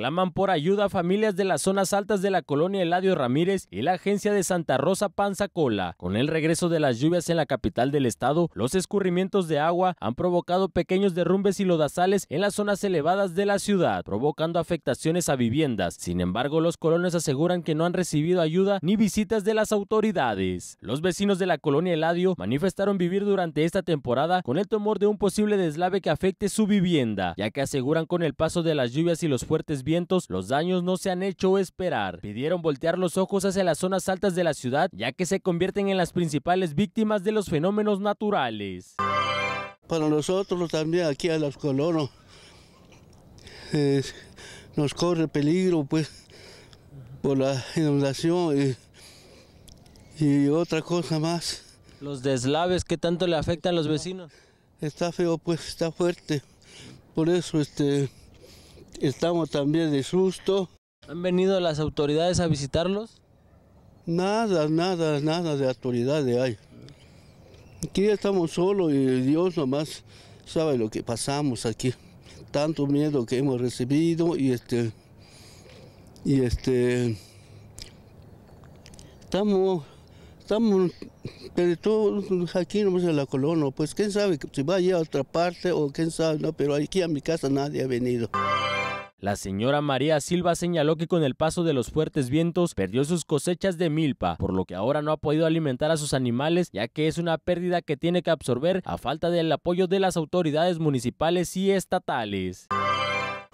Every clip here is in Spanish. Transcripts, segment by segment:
Claman por ayuda a familias de las zonas altas de la colonia Eladio Ramírez y la agencia de Santa Rosa Panzacola. Con el regreso de las lluvias en la capital del estado, los escurrimientos de agua han provocado pequeños derrumbes y lodazales en las zonas elevadas de la ciudad, provocando afectaciones a viviendas. Sin embargo, los colonos aseguran que no han recibido ayuda ni visitas de las autoridades. Los vecinos de la colonia Eladio manifestaron vivir durante esta temporada con el temor de un posible deslave que afecte su vivienda, ya que aseguran con el paso de las lluvias y los fuertes los daños no se han hecho esperar. Pidieron voltear los ojos hacia las zonas altas de la ciudad, ya que se convierten en las principales víctimas de los fenómenos naturales. Para nosotros también aquí a los colonos nos corre peligro pues por la inundación y, y otra cosa más. Los deslaves que tanto le afectan a los vecinos. Está feo pues, está fuerte. Por eso este estamos también de susto. ¿Han venido las autoridades a visitarlos? Nada, nada, nada de autoridades hay. Aquí estamos solos y Dios nomás sabe lo que pasamos aquí. Tanto miedo que hemos recibido y este... Y este... Estamos... Estamos... Pero todos aquí nomás en la colonia, pues quién sabe si va a ir a otra parte o quién sabe, no, pero aquí a mi casa nadie ha venido. La señora María Silva señaló que con el paso de los fuertes vientos perdió sus cosechas de milpa, por lo que ahora no ha podido alimentar a sus animales, ya que es una pérdida que tiene que absorber a falta del apoyo de las autoridades municipales y estatales.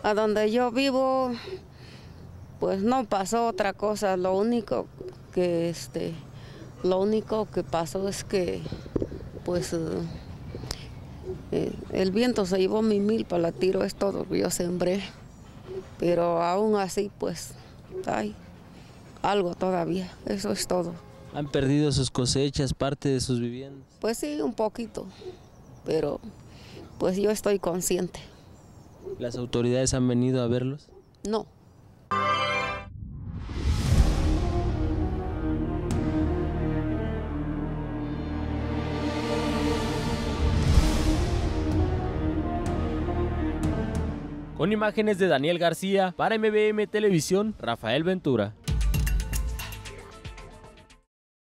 A donde yo vivo, pues no pasó otra cosa, lo único que este, lo único que pasó es que pues eh, eh, el viento se llevó mi milpa, la tiro es todo, yo sembré pero aún así pues hay algo todavía, eso es todo. ¿Han perdido sus cosechas, parte de sus viviendas? Pues sí, un poquito, pero pues yo estoy consciente. ¿Las autoridades han venido a verlos? No, Con imágenes de Daniel García para MBM Televisión, Rafael Ventura.